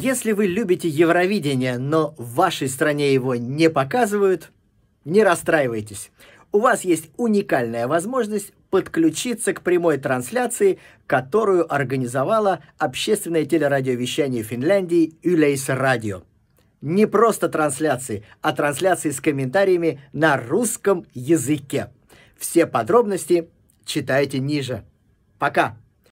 Если вы любите Евровидение, но в вашей стране его не показывают, не расстраивайтесь. У вас есть уникальная возможность подключиться к прямой трансляции, которую организовала общественное телерадиовещание Финляндии Юлейс Радио. Не просто трансляции, а трансляции с комментариями на русском языке. Все подробности читайте ниже. Пока!